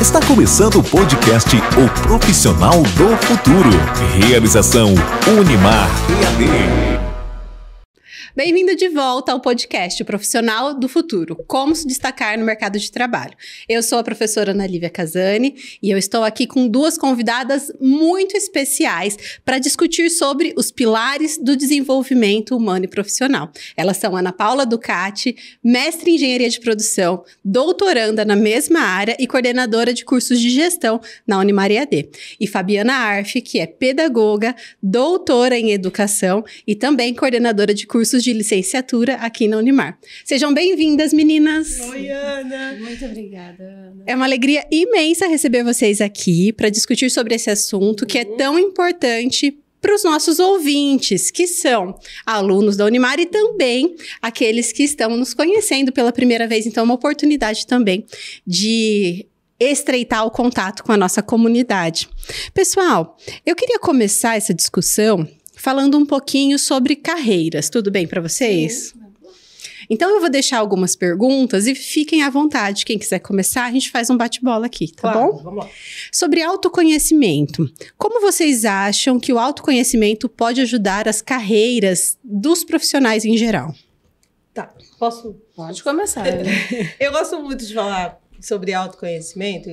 Está começando o podcast O Profissional do Futuro. Realização Unimar EAD. Bem-vindo de volta ao podcast Profissional do Futuro: Como se destacar no mercado de trabalho. Eu sou a professora Ana Lívia Casani e eu estou aqui com duas convidadas muito especiais para discutir sobre os pilares do desenvolvimento humano e profissional. Elas são Ana Paula Ducati, mestre em engenharia de produção, doutoranda na mesma área e coordenadora de cursos de gestão na Unimaria D, e Fabiana Arf, que é pedagoga, doutora em educação e também coordenadora de cursos cursos de licenciatura aqui na Unimar. Sejam bem-vindas, meninas! Oi, Ana! Muito obrigada, Ana. É uma alegria imensa receber vocês aqui para discutir sobre esse assunto que é uhum. tão importante para os nossos ouvintes, que são alunos da Unimar e também aqueles que estão nos conhecendo pela primeira vez. Então, é uma oportunidade também de estreitar o contato com a nossa comunidade. Pessoal, eu queria começar essa discussão falando um pouquinho sobre carreiras. Tudo bem para vocês? Sim. Então eu vou deixar algumas perguntas e fiquem à vontade. Quem quiser começar, a gente faz um bate-bola aqui, tá claro, bom? Vamos lá. Sobre autoconhecimento. Como vocês acham que o autoconhecimento pode ajudar as carreiras dos profissionais em geral? Tá, posso? Pode começar. Né? eu gosto muito de falar sobre autoconhecimento,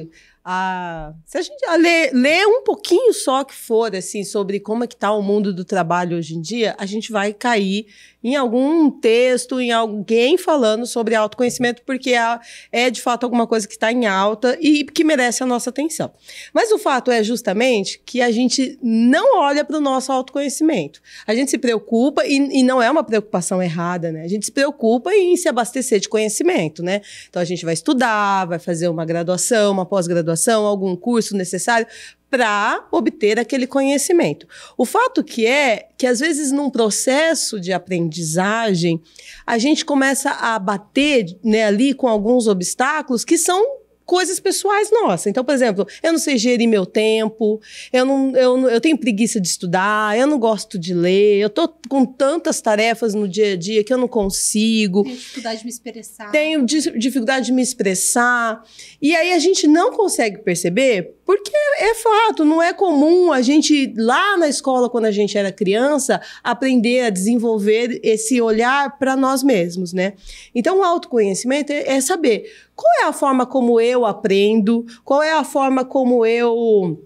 a se a gente ler, ler um pouquinho só que for assim sobre como é que está o mundo do trabalho hoje em dia, a gente vai cair em algum texto, em alguém falando sobre autoconhecimento, porque é, é de fato alguma coisa que está em alta e que merece a nossa atenção. Mas o fato é justamente que a gente não olha para o nosso autoconhecimento. A gente se preocupa, e, e, não é uma preocupação errada, né? A gente se preocupa em se abastecer de conhecimento, né? Então a gente vai estudar, vai fazer uma graduação, uma pós-graduação, algum curso necessário para obter aquele conhecimento. O fato que é que às vezes num processo de aprendizagem a gente começa a bater né, ali com alguns obstáculos que são coisas pessoais nossas. Então, por exemplo, eu não sei gerir meu tempo, eu, não, eu, eu tenho preguiça de estudar, eu não gosto de ler, eu tô com tantas tarefas no dia a dia que eu não consigo. Tenho dificuldade de me expressar. Tenho dificuldade de me expressar. E aí a gente não consegue perceber porque é, é fato, não é comum a gente, lá na escola, quando a gente era criança, aprender a desenvolver esse olhar para nós mesmos, né? Então, o autoconhecimento é, é saber qual é a forma como eu aprendo? Qual é a forma como eu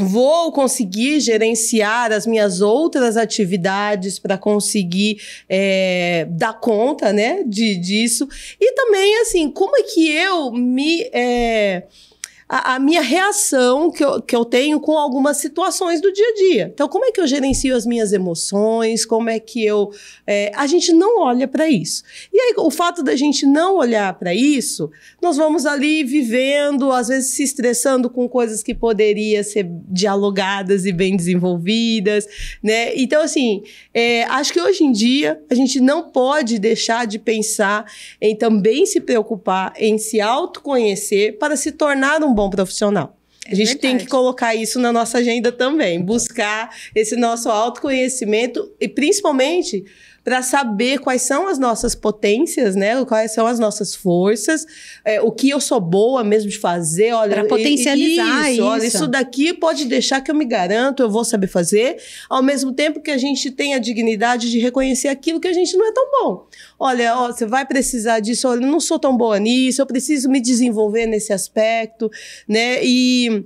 vou conseguir gerenciar as minhas outras atividades para conseguir é, dar conta, né, de, disso? E também, assim, como é que eu me... É, a, a, minha reação que eu, que eu tenho com algumas situações do dia a dia. Então, como é que eu gerencio as minhas emoções? Como é que eu. É, a gente não olha para isso. E aí, o fato da gente não olhar para isso, nós vamos ali vivendo, às vezes se estressando com coisas que poderiam ser dialogadas e bem desenvolvidas, né? Então, assim, é, acho que hoje em dia a gente não pode deixar de pensar em também se preocupar, em se autoconhecer para se tornar um bom profissional. É a gente verdade. tem que colocar isso na nossa agenda também, buscar esse nosso autoconhecimento e principalmente para saber quais são as nossas potências, né? Quais são as nossas forças, é, o que eu sou boa mesmo de fazer. Olha, para potencializar isso, isso. Olha, isso daqui pode deixar que eu me garanto, eu vou saber fazer. Ao mesmo tempo que a gente tem a dignidade de reconhecer aquilo que a gente não é tão bom. Olha, ó, você vai precisar disso. Olha, eu não sou tão boa nisso. Eu preciso me desenvolver nesse aspecto, né? E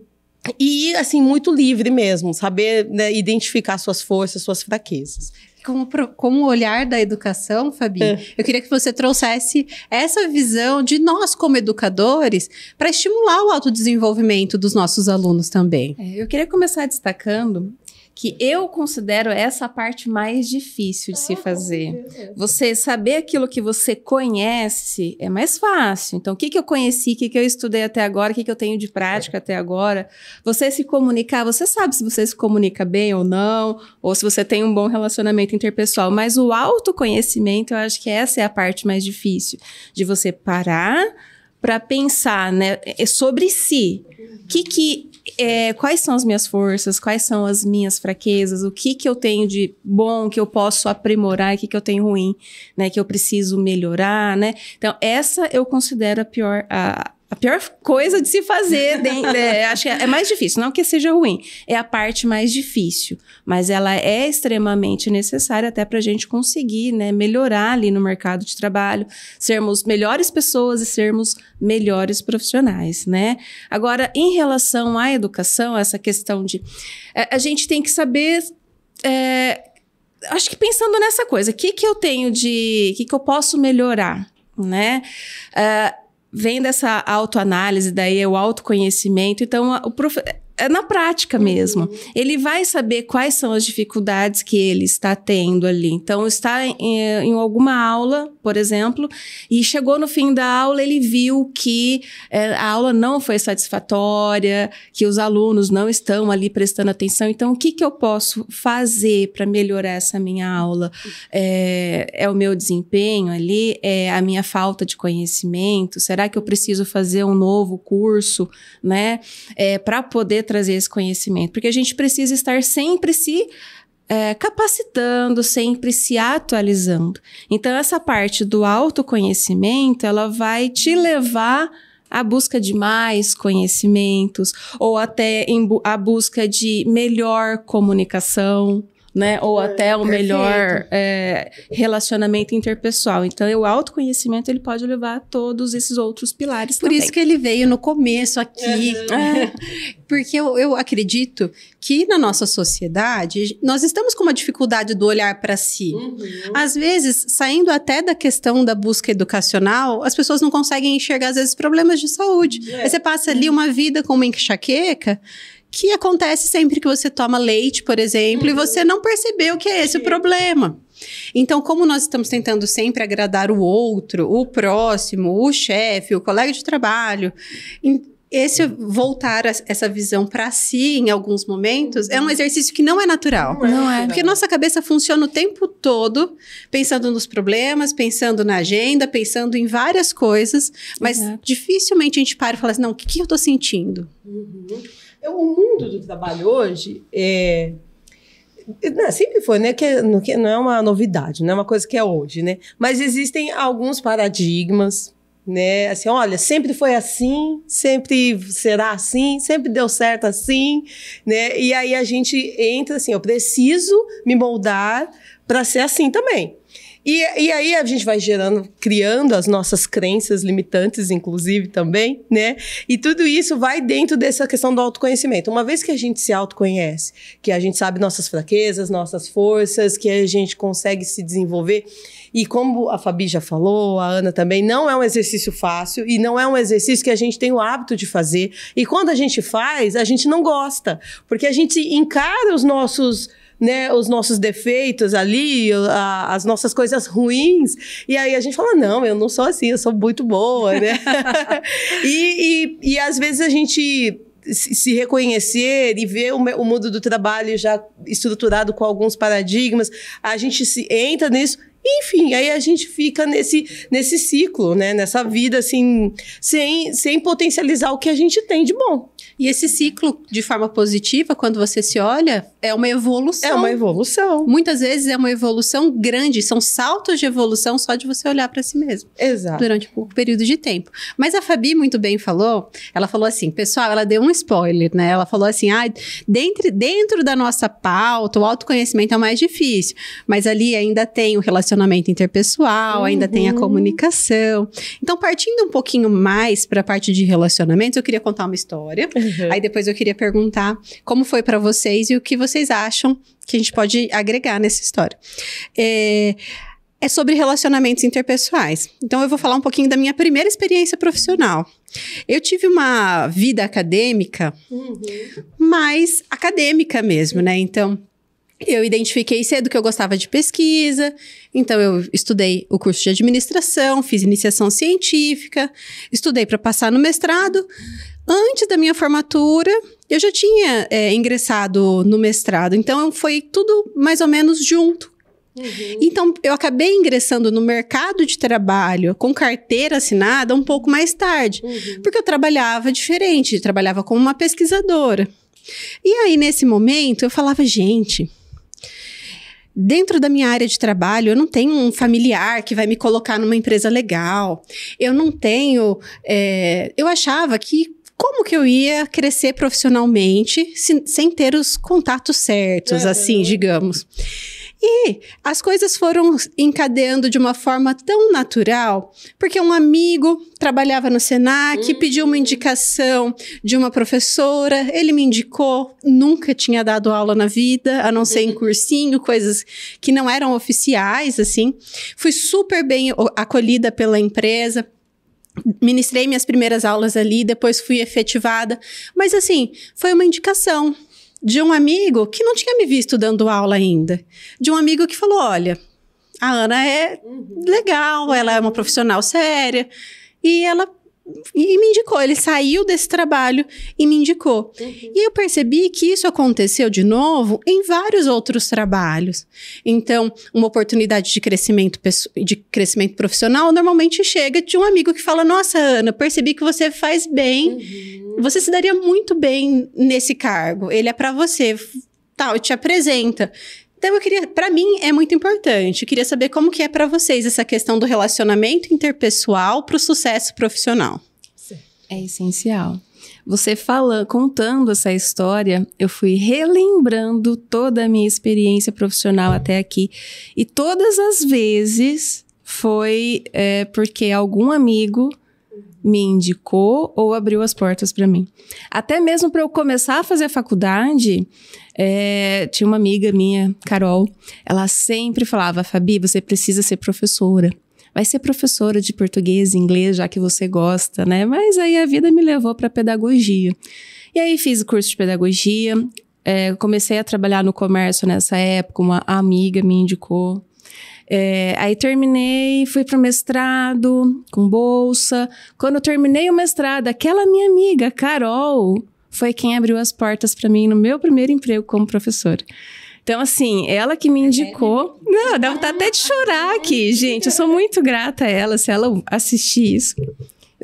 e assim muito livre mesmo, saber né, identificar suas forças, suas fraquezas com, com o olhar da educação, Fabi, é. eu queria que você trouxesse essa visão de nós como educadores para estimular o autodesenvolvimento dos nossos alunos também. É, eu queria começar destacando que eu considero essa a parte mais difícil de ah, se fazer. Você saber aquilo que você conhece é mais fácil. Então, o que, que eu conheci, o que, que eu estudei até agora, o que, que eu tenho de prática é. até agora. Você se comunicar, você sabe se você se comunica bem ou não, ou se você tem um bom relacionamento interpessoal. Mas o autoconhecimento, eu acho que essa é a parte mais difícil. De você parar para pensar né, é sobre si. O que, que é, quais são as minhas forças, quais são as minhas fraquezas, o que que eu tenho de bom que eu posso aprimorar, o que que eu tenho ruim, né, que eu preciso melhorar, né? Então essa eu considero a pior a, a pior coisa de se fazer. De, né? é, acho que é, é mais difícil, não que seja ruim, é a parte mais difícil, mas ela é extremamente necessária até para a gente conseguir né, melhorar ali no mercado de trabalho, sermos melhores pessoas e sermos melhores profissionais, né? Agora, em relação à educação, essa questão de é, a gente tem que saber é, acho que pensando nessa coisa, o que, que eu tenho de. O que, que eu posso melhorar? Né? Uh, vem dessa autoanálise, daí é o autoconhecimento. Então, o prof é na prática mesmo. Uhum. Ele vai saber quais são as dificuldades que ele está tendo ali. Então, está em, em, alguma aula, por exemplo, e chegou no fim da aula, ele viu que é, a aula não foi satisfatória, que os alunos não estão ali prestando atenção. Então, o que, que eu posso fazer para melhorar essa minha aula? É, é, o meu desempenho ali? É a minha falta de conhecimento? Será que eu preciso fazer um novo curso, né? É, para poder trazer esse conhecimento, porque a gente precisa estar sempre se é, capacitando, sempre se atualizando. Então, essa parte do autoconhecimento, ela vai te levar à busca de mais conhecimentos, ou até bu a busca de melhor comunicação, né? É, Ou até o melhor é, relacionamento interpessoal. Então, o autoconhecimento ele pode levar a todos esses outros pilares. Por também. isso que ele veio no começo aqui, porque eu, eu acredito que na nossa sociedade nós estamos com uma dificuldade do olhar para si. Uhum. Às vezes, saindo até da questão da busca educacional, as pessoas não conseguem enxergar às vezes problemas de saúde. É. Aí você passa ali uma vida com uma enxaqueca que acontece sempre que você toma leite, por exemplo, uhum. e você não percebeu que é esse o problema. Então, como nós estamos tentando sempre agradar o outro, o próximo, o chefe, o colega de trabalho, esse voltar a, essa visão para si em alguns momentos é um uhum. exercício que não é natural. É. Não é. Porque nossa cabeça funciona o tempo todo pensando nos problemas, pensando na agenda, pensando em várias coisas, mas Exato. dificilmente a gente para e fala assim: não, o que, que eu estou sentindo? Uhum. O mundo do trabalho hoje é. Não, sempre foi, né? Que é, não, que não é uma novidade, não é uma coisa que é hoje, né? Mas existem alguns paradigmas, né? Assim, olha, sempre foi assim, sempre será assim, sempre deu certo assim, né? E aí a gente entra assim, eu preciso me moldar para ser assim também. E, e aí a gente vai gerando, criando as nossas crenças limitantes, inclusive, também, né? E tudo isso vai dentro dessa questão do autoconhecimento. Uma vez que a gente se autoconhece, que a gente sabe nossas fraquezas, nossas forças, que a gente consegue se desenvolver. E como a Fabi já falou, a Ana também, não é um exercício fácil e não é um exercício que a gente tem o hábito de fazer. E quando a gente faz, a gente não gosta, porque a gente encara os nossos né, os nossos defeitos ali, a, as nossas coisas ruins. E aí a gente fala: não, eu não sou assim, eu sou muito boa, né? e, e, e às vezes a gente se reconhecer e ver o, mundo do trabalho já estruturado com alguns paradigmas, a gente se entra nisso. Enfim, aí a gente fica nesse, nesse ciclo, né? Nessa vida, assim, sem, sem potencializar o que a gente tem de bom. E esse ciclo, de forma positiva, quando você se olha, é uma evolução. É uma evolução. Muitas vezes é uma evolução grande, são saltos de evolução só de você olhar para si mesmo. Exato. Durante um período de tempo. Mas a Fabi muito bem falou, ela falou assim, pessoal, ela deu um spoiler, né? Ela falou assim, ah, dentro, dentro da nossa pauta, o autoconhecimento é o mais difícil, mas ali ainda tem o relacionamento interpessoal, uhum. ainda tem a uhum. comunicação. Então, partindo um pouquinho mais para a parte de relacionamentos, eu queria contar uma história. Uhum. Aí depois eu queria perguntar como foi para vocês e o que vocês acham que a gente pode agregar nessa história. É, é sobre relacionamentos interpessoais. Então eu vou falar um pouquinho da minha primeira experiência profissional. Eu tive uma vida acadêmica, uhum. acadêmica mesmo, né? Então eu identifiquei cedo que eu gostava de pesquisa, então eu estudei o curso de administração, fiz iniciação científica, estudei para passar no mestrado. Antes da minha formatura, eu já tinha é, ingressado no mestrado, então foi tudo mais ou menos junto. Uhum. Então, eu acabei ingressando no mercado de trabalho com carteira assinada um pouco mais tarde, uhum. porque eu trabalhava diferente, eu trabalhava como uma pesquisadora. E aí, nesse momento, eu falava, gente, dentro da minha área de trabalho, eu não tenho um familiar que vai me colocar numa empresa legal. Eu não tenho. É, eu achava que como que eu ia crescer profissionalmente se, sem ter os contatos certos, uhum. assim, digamos. E as coisas foram encadeando de uma forma tão natural, porque um amigo trabalhava no SENAC, hum. pediu uma indicação de uma professora, ele me indicou, nunca tinha dado aula na vida, a não ser em uhum. cursinho, coisas que não eram oficiais, assim. Fui super bem acolhida pela empresa ministrei minhas primeiras aulas ali, depois fui efetivada. Mas assim, foi uma indicação de um amigo que não tinha me visto dando aula ainda, de um amigo que falou: olha, a Ana é uhum. legal, ela é uma profissional séria e ela e me indicou. Ele saiu desse trabalho e me indicou. Uhum. E eu percebi que isso aconteceu de novo em vários outros trabalhos. Então, uma oportunidade de crescimento, de crescimento profissional normalmente chega de um amigo que fala: Nossa, Ana, percebi que você faz bem. Uhum. Você se daria muito bem nesse cargo. Ele é para você. Tal, tá, te apresenta. Então eu queria, para mim é muito importante. Eu queria saber como que é para vocês essa questão do relacionamento interpessoal para o sucesso profissional. É essencial. Você fala, contando essa história, eu fui relembrando toda a minha experiência profissional até aqui. E todas as vezes foi é, porque algum amigo me indicou ou abriu as portas para mim. Até mesmo para eu começar a fazer faculdade, é, tinha uma amiga minha, Carol, ela sempre falava: Fabi, você precisa ser professora. Vai ser professora de português e inglês, já que você gosta, né? Mas aí a vida me levou para pedagogia. E aí fiz o curso de pedagogia, é, comecei a trabalhar no comércio nessa época, uma amiga me indicou. É, aí terminei, fui o mestrado com bolsa. Quando eu terminei o mestrado, aquela minha amiga, Carol, foi quem abriu as portas para mim no meu primeiro emprego como professora. Então, assim, ela que me é indicou. Não, dá vontade até de chorar aqui, gente. Eu sou muito grata a ela, se ela assistir isso.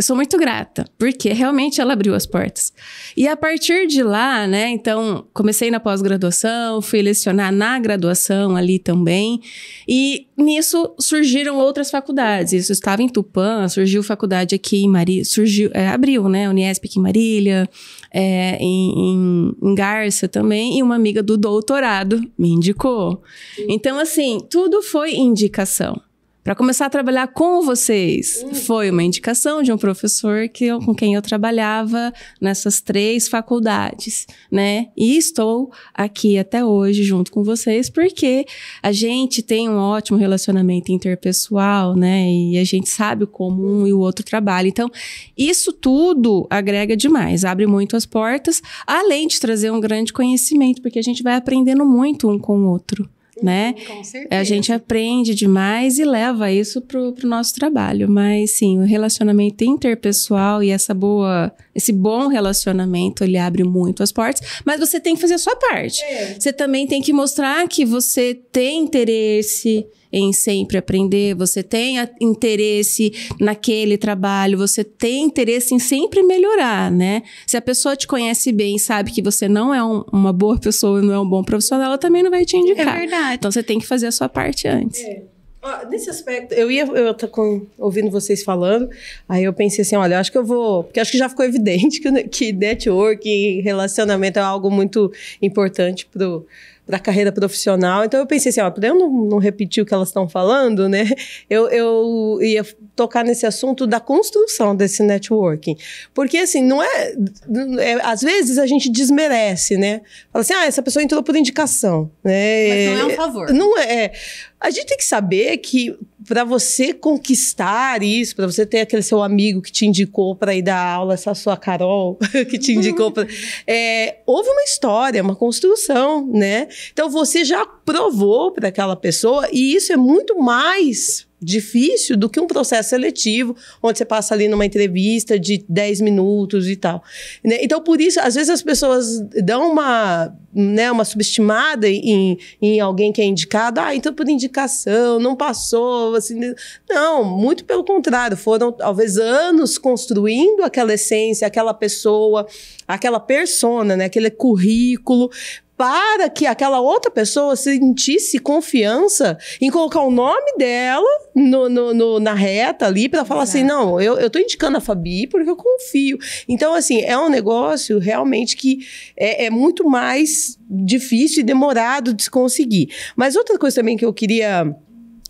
Eu sou muito grata, porque realmente ela abriu as portas. E a partir de lá, né, então comecei na pós-graduação, fui lecionar na graduação ali também, e nisso surgiram outras faculdades. Isso estava em Tupã, surgiu faculdade aqui em Marília, surgiu, é, abriu, né, Unesp aqui em Marília, é, em, em, Garça também, e uma amiga do doutorado me indicou. Então, assim, tudo foi indicação para começar a trabalhar com vocês. Uhum. Foi uma indicação de um professor que eu, com quem eu trabalhava nessas três faculdades, né? E estou aqui até hoje junto com vocês porque a gente tem um ótimo relacionamento interpessoal, né? E a gente sabe como um e o outro trabalham. Então, isso tudo agrega demais, abre muito as portas, além de trazer um grande conhecimento, porque a gente vai aprendendo muito um com o outro né? Com certeza. É, a gente aprende demais e leva isso pro, pro nosso trabalho. Mas sim, o relacionamento interpessoal e essa boa, esse bom relacionamento, ele abre muito as portas. Mas você tem que fazer a sua parte. É. Você também tem que mostrar que você tem interesse em sempre aprender, você tem interesse naquele trabalho, você tem interesse em sempre melhorar, né? Se a pessoa te conhece bem e sabe que você não é um, uma boa pessoa, não é um bom profissional, ela também não vai te é indicar. É verdade funcionar. Então você tem que fazer a sua parte antes. É. Ah, nesse aspecto, eu ia eu tô com, ouvindo vocês falando, aí eu pensei assim, olha, acho que eu vou, porque acho que já ficou evidente que, que network, relacionamento é algo muito importante para a carreira profissional. Então eu pensei assim, ó, para eu não, não, repetir o que elas estão falando, né? Eu, eu ia tocar nesse assunto da construção desse networking. Porque, assim, não é, é, Às vezes a gente desmerece, né? Fala assim, ah, essa pessoa entrou por indicação. Né? Mas não é um favor. Não é, é. a gente tem que saber que para você conquistar isso, para você ter aquele seu amigo que te indicou para ir dar aula, essa sua Carol que te indicou, pra, é, houve uma história, uma construção, né? Então você já provou para aquela pessoa e isso é muito mais difícil do que um processo seletivo, onde você passa ali numa entrevista de 10 minutos e tal. Né? Então, por isso, às vezes as pessoas dão uma, né, uma subestimada em, em alguém que é indicado. Ah, então por indicação, não passou. Assim. Não, muito pelo contrário. Foram, talvez, anos construindo aquela essência, aquela pessoa, aquela persona, né, aquele currículo, para que aquela outra pessoa sentisse confiança em colocar o nome dela no, no, no na reta ali para falar assim: não, eu, eu tô indicando a Fabi porque eu confio. Então, assim, é um negócio realmente que é, é muito mais difícil e demorado de se conseguir. Mas outra coisa também que eu queria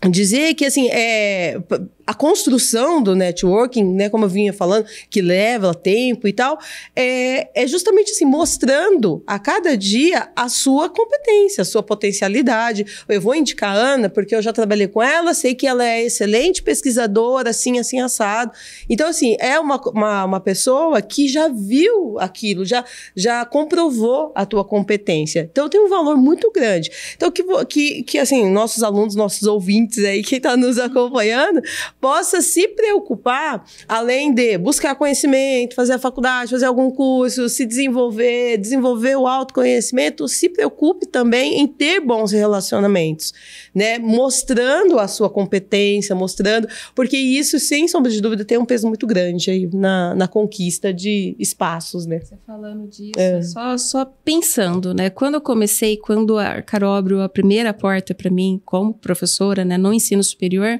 dizer é que assim é a construção do networking, né, como eu vinha falando, que leva tempo e tal, é, é justamente assim, mostrando a cada dia a sua competência, a sua potencialidade. Eu vou indicar a Ana, porque eu já trabalhei com ela, sei que ela é excelente pesquisadora, assim, assim, assado. Então, assim, é uma, uma, uma pessoa que já viu aquilo, já, já comprovou a tua competência. Então, tem um valor muito grande. Então, que, que, que assim, nossos alunos, nossos ouvintes aí, quem está nos acompanhando, possa se preocupar, além de buscar conhecimento, fazer a faculdade, fazer algum curso, se desenvolver, desenvolver o autoconhecimento, se preocupe também em ter bons relacionamentos, né? Mostrando a sua competência, mostrando, porque isso, sem sombra de dúvida, tem um peso muito grande aí na, na conquista de espaços, né? Você falando disso, é. só, só pensando, né? Quando eu comecei, quando a Carol abriu a primeira porta para mim como professora, né, no ensino superior,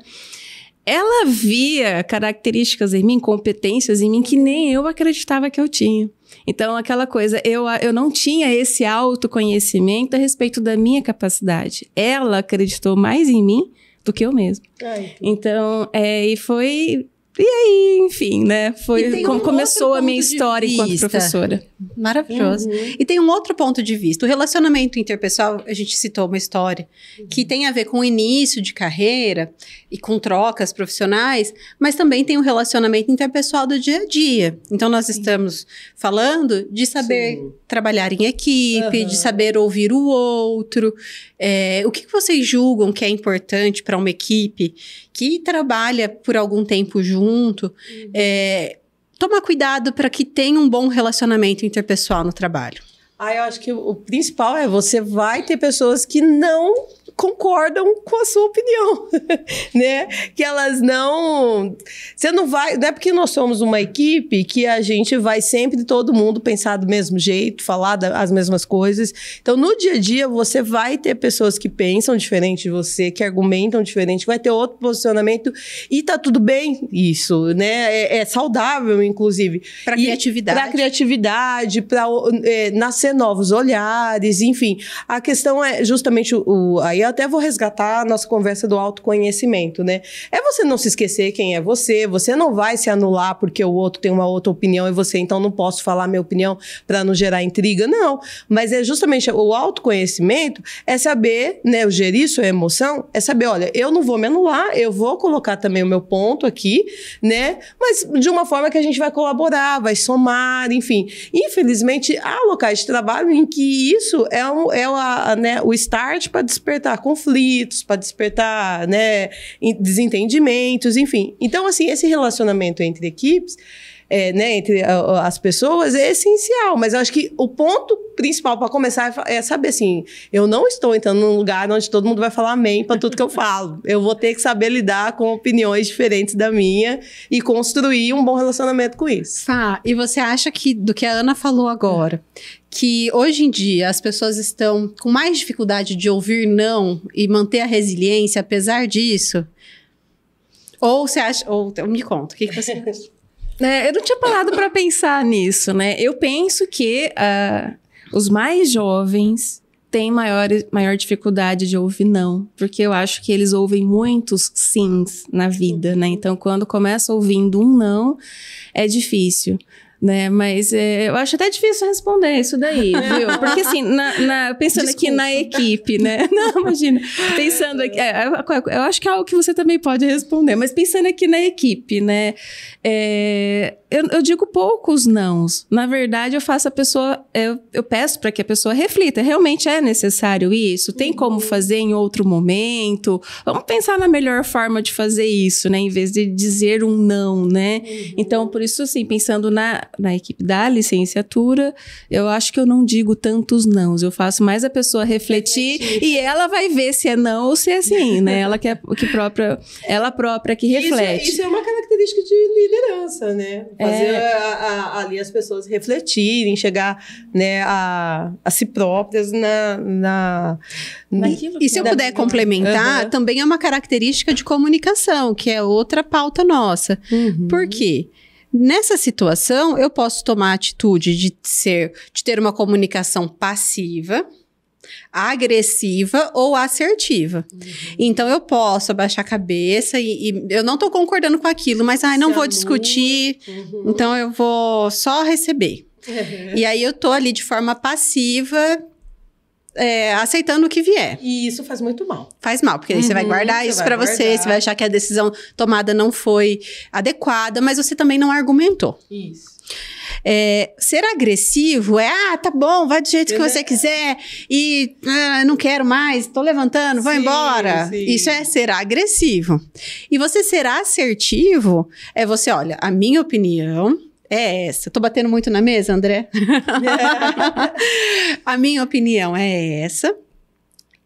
ela via características em mim, competências em mim que nem eu acreditava que eu tinha. Então, aquela coisa, eu, eu não tinha esse autoconhecimento a respeito da minha capacidade. Ela acreditou mais em mim do que eu mesmo. então, é, e foi. E aí, enfim, né? Foi como começou a minha história enquanto professora. Maravilhoso. Uhum. E tem um outro ponto de vista. O relacionamento interpessoal, a gente citou uma história uhum. que tem a ver com o início de carreira e com trocas profissionais, mas também tem o um relacionamento interpessoal do dia a dia. Então, nós Sim. estamos falando de saber Sim. trabalhar em equipe, uhum. de saber ouvir o outro. É, o que vocês julgam que é importante para uma equipe que trabalha por algum tempo junto? É, tomar cuidado para que tenha um bom relacionamento interpessoal no trabalho? Ah, eu acho que o principal é você vai ter pessoas que não concordam com a sua opinião, né? Que elas não, você não vai, não é porque nós somos uma equipe que a gente vai sempre todo mundo pensar do mesmo jeito, falar as mesmas coisas. Então, no dia a dia você vai ter pessoas que pensam diferente de você, que argumentam diferente, vai ter outro posicionamento e tá tudo bem isso, né? É, é saudável, inclusive. Para criatividade. Para criatividade, para é, nascer novos olhares, enfim. A questão é justamente o, o aí a até vou resgatar a nossa conversa do autoconhecimento, né? É você não se esquecer quem é você, você não vai se anular porque o outro tem uma outra opinião e você então não posso falar minha opinião para não gerar intriga, não. Mas é justamente o autoconhecimento é saber, né, gerir sua emoção, é saber, olha, eu não vou me anular, eu vou colocar também o meu ponto aqui, né? Mas de uma forma que a gente vai colaborar, vai somar, enfim. Infelizmente, há locais de trabalho em que isso é, um, é a, né, o start para despertar despertar conflitos, para despertar né, desentendimentos, enfim. Então, assim, esse relacionamento entre equipes, é, né, entre a, as pessoas, é essencial. Mas eu acho que o ponto principal para começar é, é saber assim: eu não estou entrando num lugar onde todo mundo vai falar amém para tudo que eu falo. Eu vou ter que saber lidar com opiniões diferentes da minha e construir um bom relacionamento com isso. Fá, e você acha que do que a Ana falou agora, que hoje em dia as pessoas estão com mais dificuldade de ouvir não e manter a resiliência apesar disso? Ou você acha. Ou, então, me conta, o que, que você acha? É, eu não tinha parado para pensar nisso, né? Eu penso que uh, os mais jovens têm maior, maior dificuldade de ouvir não, porque eu acho que eles ouvem muitos sims na vida, né? Então, quando começa ouvindo um não, é difícil né? Mas é, eu acho até difícil responder isso daí, viu? Porque assim, na, na, pensando Desculpa. aqui na equipe, né? Não, imagina. Pensando aqui, é, é, é, eu acho que é algo que você também pode responder, mas pensando aqui na equipe, né? É, eu, eu, digo poucos nãos. Na verdade, eu faço a pessoa, eu, eu peço para que a pessoa reflita. Realmente é necessário isso? Tem como uhum. fazer em outro momento? Vamos pensar na melhor forma de fazer isso, né? Em vez de dizer um não, né? Uhum. Então, por isso, assim, pensando na, na equipe da licenciatura, eu acho que eu não digo tantos nãos. Eu faço mais a pessoa refletir, refletir. e ela vai ver se é não ou se é sim, né? Ela que, é, que própria, ela própria que é- reflete. Isso, isso é uma característica característica de liderança, né? Fazer é. a, a, ali as pessoas refletirem, chegar né, a, a si próprias na. na e se eu puder vida. complementar, uhum. também é uma característica de comunicação, que é outra pauta nossa. Uhum. Por quê? Nessa situação, eu posso tomar a atitude de ser, de ter uma comunicação passiva, agressiva ou assertiva. Uhum. Então eu posso abaixar a cabeça e, e eu não estou concordando com aquilo, mas ai, não é vou discutir, uhum. então eu vou só receber. Uhum. E aí eu tô ali de forma passiva. É, aceitando o que vier. E isso faz muito mal. Faz mal, porque você vai uhum, guardar isso para você, você vai achar que a decisão tomada não foi adequada, mas você também não argumentou. Isso. É, ser agressivo é, ah, tá bom, vai do jeito que você é. quiser e ah, não quero mais, tô levantando, vou sim, embora. Sim. Isso é ser agressivo. E você ser assertivo é você, olha, a minha opinião é essa. Tô batendo muito na mesa, André? É. a minha opinião é essa.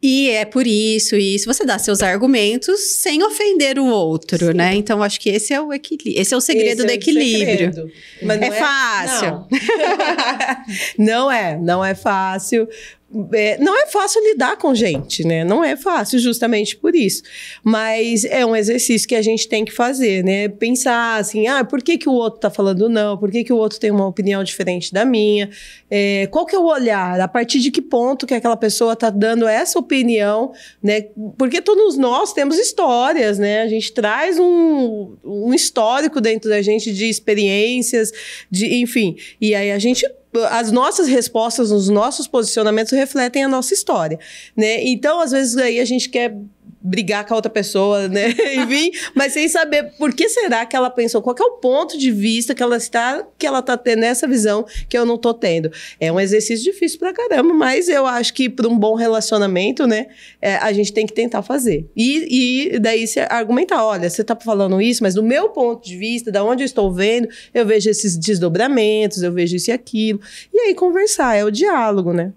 E é por isso, e isso. Você dá seus argumentos sem ofender o outro, Sim. né? Então, acho que esse é o equilíbrio. Esse é o segredo esse é do é equilíbrio. Segredo. é, é fácil. Não. não é, não é fácil, é, não é fácil lidar com gente, né? Não é fácil, justamente por isso. Mas é um exercício que a gente tem que fazer, né? Pensar assim, ah, por que, que o outro tá falando não? Por que, que o outro tem uma opinião diferente da minha? É, qual que é o olhar? A partir de que ponto que aquela pessoa tá dando essa opinião, né? Porque todos nós temos histórias, né? A gente traz um, um histórico dentro da gente de experiências, de enfim. E aí a gente as nossas respostas, os nossos posicionamentos refletem a nossa história, né? Então, às vezes aí a gente quer brigar com a outra pessoa, né? Enfim, mas sem saber por que será que ela pensou, qual é o ponto de vista que ela está, que ela está tendo essa visão que eu não tô tendo. É um exercício difícil pra caramba, mas eu acho que para um bom relacionamento, né, é, a gente tem que tentar fazer. E, e daí se argumentar, olha, você tá falando isso, mas do meu ponto de vista, da onde eu estou vendo, eu vejo esses desdobramentos, eu vejo isso e aquilo. E aí conversar, é o diálogo, né?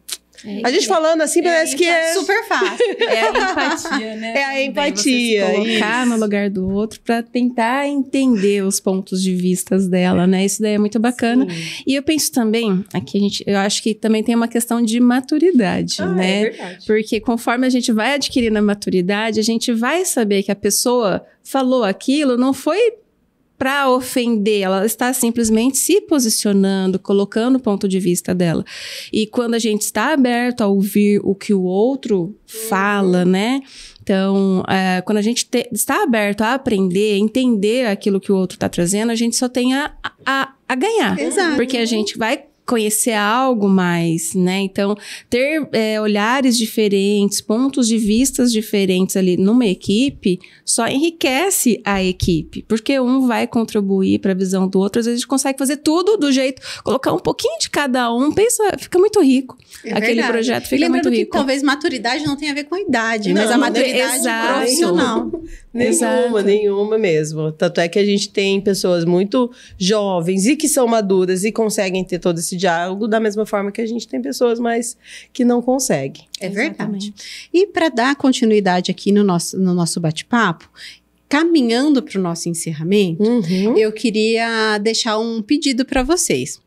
É, a gente é, falando assim é parece que é super fácil. É a é empatia, né? É a empatia. Você se colocar é isso. no lugar do outro para tentar entender os pontos de vistas dela, né? Isso daí é muito bacana. Sim. E eu penso também, aqui a gente, eu acho que também tem uma questão de maturidade, ah, né? É verdade. Porque conforme a gente vai adquirindo a maturidade, a gente vai saber que a pessoa falou aquilo não foi para ofender, ela está simplesmente se posicionando, colocando o ponto de vista dela. E quando a gente está aberto a ouvir o que o outro fala, né? Então, é, quando a gente te, está aberto a aprender, entender aquilo que o outro está trazendo, a gente só tem a, a, a ganhar. Exato. Porque a gente vai conhecer algo mais, né? Então, ter é, olhares diferentes, pontos de vistas diferentes ali numa equipe só enriquece a equipe, porque um vai contribuir para a visão do outro. Às vezes a gente consegue fazer tudo do jeito, colocar um pouquinho de cada um, pensa, fica muito rico. É Aquele verdade. projeto fica e muito rico. que talvez maturidade não tenha a ver com a idade, não, mas a maturidade exato. profissional. nenhuma, exato. nenhuma mesmo. Tanto é que a gente tem pessoas muito jovens e que são maduras e conseguem ter todo esse diálogo, da mesma forma que a gente tem pessoas, mas que não consegue. É verdade. Exatamente. E para dar continuidade aqui no nosso, no nosso bate-papo, caminhando para o nosso encerramento, uhum. eu queria deixar um pedido para vocês.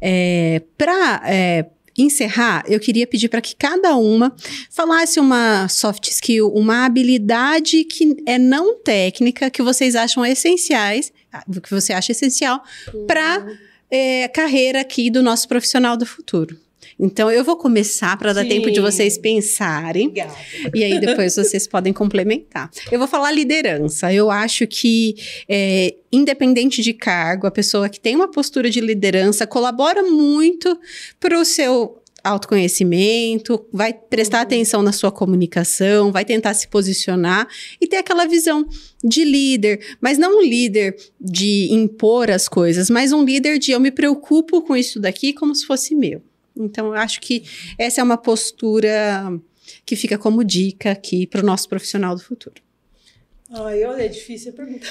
É, para é, encerrar, eu queria pedir para que cada uma falasse uma soft skill, uma habilidade que é não técnica, que vocês acham essenciais, ah, que você acha essencial uhum. para é, carreira aqui do nosso profissional do futuro. Então, eu vou começar para dar Sim. tempo de vocês pensarem. Obrigada. E aí, depois vocês podem complementar. Eu vou falar liderança. Eu acho que, é, independente de cargo, a pessoa que tem uma postura de liderança colabora muito para o seu autoconhecimento, vai prestar uhum. atenção na sua comunicação, vai tentar se posicionar e ter aquela visão de líder, mas não um líder de impor as coisas, mas um líder de eu me preocupo com isso daqui como se fosse meu. Então, eu acho que essa é uma postura que fica como dica aqui para o nosso profissional do futuro. Ai, olha, é difícil a pergunta.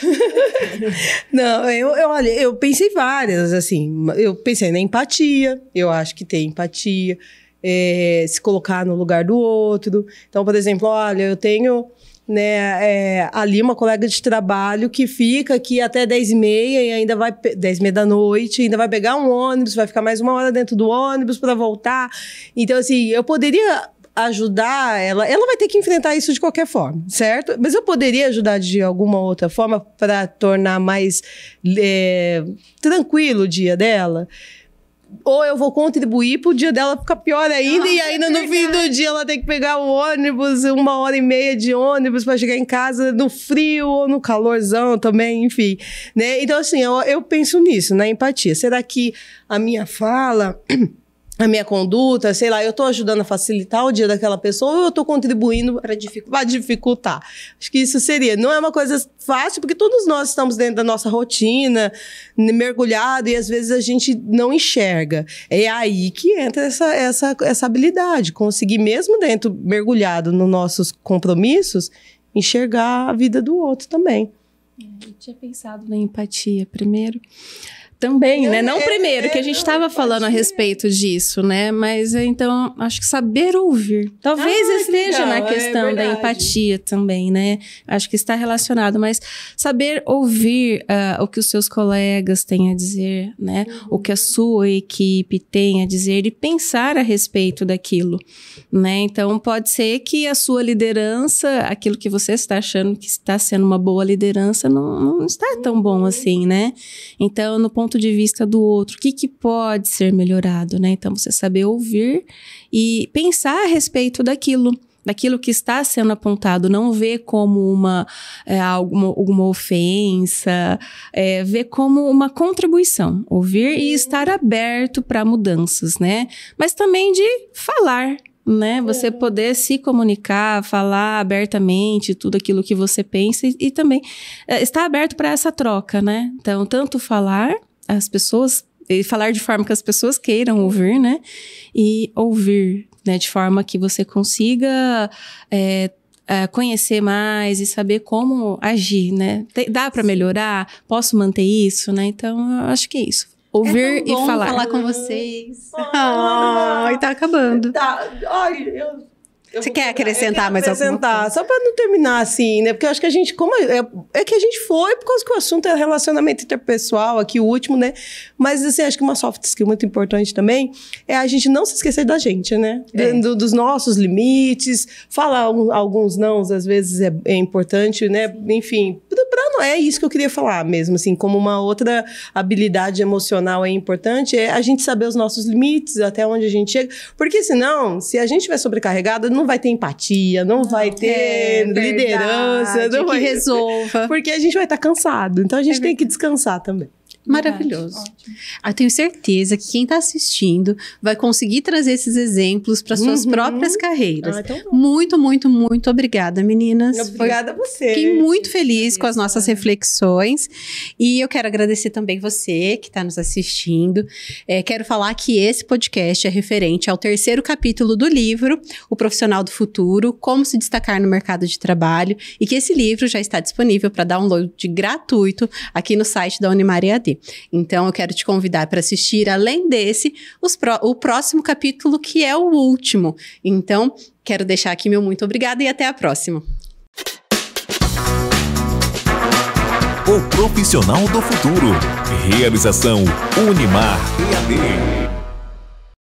Não, eu, eu, olha, eu pensei várias, assim. Eu pensei na empatia, eu acho que tem empatia, é, se colocar no lugar do outro. Então, por exemplo, olha, eu tenho né, é, ali uma colega de trabalho que fica aqui até 10 e meia e ainda vai, 10 meia da noite, ainda vai pegar um ônibus, vai ficar mais uma hora dentro do ônibus para voltar. Então, assim, eu poderia ajudar ela, ela vai ter que enfrentar isso de qualquer forma, certo? Mas eu poderia ajudar de alguma outra forma para tornar mais é, tranquilo o dia dela ou eu vou contribuir pro dia dela ficar pior ainda, Nossa, e é ainda no fim do dia ela tem que pegar o ônibus, uma hora e meia de ônibus para chegar em casa no frio ou no calorzão também, enfim. Né? Então, assim, eu, eu penso nisso, na empatia. Será que a minha fala a minha conduta, sei lá, eu estou ajudando a facilitar o dia daquela pessoa ou eu estou contribuindo para dificultar. dificultar. Acho que isso seria. Não é uma coisa fácil, porque todos nós estamos dentro da nossa rotina, né, mergulhado, e às vezes a gente não enxerga. É aí que entra essa, essa, essa habilidade, conseguir, mesmo dentro, mergulhado nos nossos compromissos, enxergar a vida do outro também. É, eu tinha pensado na empatia primeiro. Também, né? é, né? Não é, primeiro, é, que a gente estava falando a é. respeito disso, né? Mas então, acho que saber ouvir. Talvez ah, esteja legal, na é questão da empatia também, né? Acho que está relacionado, mas saber ouvir uh, o que os seus colegas têm a dizer, né? Uhum. O que a uhum. sua equipe tem a dizer e pensar a respeito daquilo, né? Então, pode ser que a sua liderança, aquilo que você está achando que está sendo uma boa liderança, não, não está tão bom uhum. assim, né? Então, no ponto ponto de vista do outro, o que, que pode ser melhorado, né? Então, você saber ouvir e pensar a respeito daquilo daquilo que está sendo apontado, não ver como uma é, alguma, alguma ofensa, é, vê como uma contribuição, ouvir e estar aberto para mudanças, né? Mas também de falar, né? Você é. poder se comunicar, falar abertamente tudo aquilo que você pensa e, e também é, estar aberto para essa troca, né? Então, tanto falar as pessoas, falar de forma que as pessoas queiram ouvir, né? E ouvir, né? De forma que você consiga é, é conhecer mais e saber como agir, né? Dá para melhorar? Posso manter isso, né? Então, eu acho que é isso ouvir é e falar. falar com vocês. Ai, ah, ah, tá acabando. Tá. Ai, eu eu Você quer acrescentar mais acrescentar, alguma coisa? Só para não terminar assim, né? Porque eu acho que a gente, como é, é, é, que a gente foi por causa que o assunto é relacionamento interpessoal, aqui o último, né? Mas assim, acho que uma soft skill muito importante também é a gente não se esquecer da gente, né? É. Do, dos nossos limites, falar alguns não, às vezes é, é importante, né? Enfim, para não é isso que eu queria falar mesmo, assim, como uma outra habilidade emocional é importante é a gente saber os nossos limites, até onde a gente chega, porque senão, se a gente estiver sobrecarregada, não vai ter empatia, não vai ter é, liderança, não vai... que resolva. Porque a gente vai estar tá cansado. Então a gente é tem que descansar também. Maravilhoso. Ótimo. Eu ah, tenho certeza que quem está assistindo vai conseguir trazer esses exemplos para suas uhum. próprias carreiras. Ah, então muito, muito, muito obrigada, meninas. Obrigada Foi... a você. Fiquei muito feliz com as nossas reflexões. E eu quero agradecer também você que está nos assistindo. É, quero falar que esse podcast é referente ao terceiro capítulo do livro, O Profissional do Futuro: Como se Destacar no Mercado de Trabalho, e que esse livro já está disponível para download gratuito aqui no site da Unimaria AD. Então eu quero te convidar para assistir, além desse, o próximo capítulo, que é o último. Então, quero deixar aqui meu muito obrigada e até a próxima. O Profissional do Futuro. Realização Unimar EAD.